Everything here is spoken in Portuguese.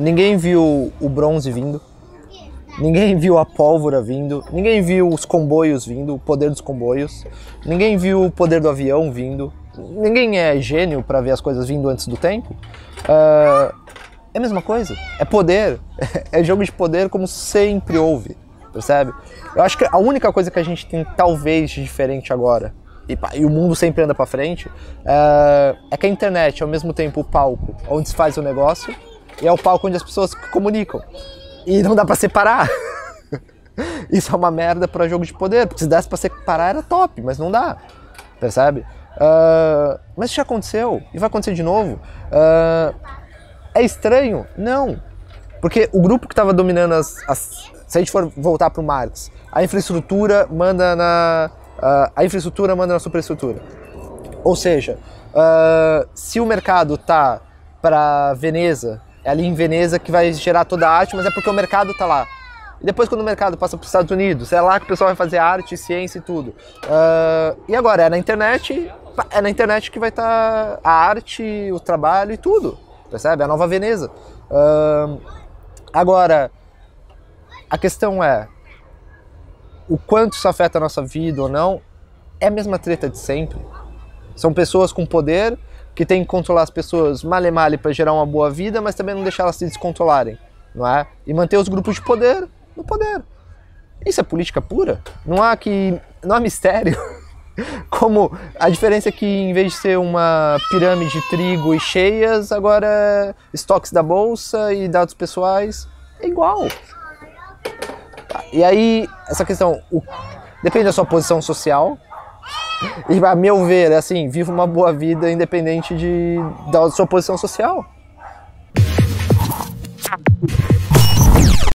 Ninguém viu o bronze vindo. Ninguém viu a pólvora vindo, ninguém viu os comboios vindo, o poder dos comboios, ninguém viu o poder do avião vindo, ninguém é gênio para ver as coisas vindo antes do tempo. Uh, é a mesma coisa, é poder, é jogo de poder como sempre houve, percebe? Eu acho que a única coisa que a gente tem talvez de diferente agora, e, e o mundo sempre anda para frente, uh, é que a internet é ao mesmo tempo o palco onde se faz o negócio e é o palco onde as pessoas comunicam. E não dá para separar. Isso é uma merda para jogo de poder, porque se desse para separar era top, mas não dá. Percebe? Uh, mas já aconteceu e vai acontecer de novo. Uh, é estranho? Não. Porque o grupo que estava dominando as, as, Se a gente for voltar para o Marx, a infraestrutura manda na. Uh, a infraestrutura manda na superestrutura. Ou seja, se o mercado tá para Veneza é ali em Veneza que vai gerar toda a arte, mas é porque o mercado está lá. E depois, quando o mercado passa para os Estados Unidos, é lá que o pessoal vai fazer arte, ciência e tudo. Uh, e agora, é na internet, é na internet que vai estar tá a arte, o trabalho e tudo, percebe? É a nova Veneza. Uh, agora, a questão é, o quanto isso afeta a nossa vida ou não, é a mesma treta de sempre. São pessoas com poder que tem que controlar as pessoas male male para gerar uma boa vida, mas também não deixar elas se descontrolarem, não é? E manter os grupos de poder no poder. Isso é política pura? Não há que não há mistério. Como a diferença é que em vez de ser uma pirâmide de trigo e cheias, agora é estoques da bolsa e dados pessoais é igual. E aí essa questão, o, depende da sua posição social, e, a meu ver, assim, viva uma boa vida independente de, da sua posição social.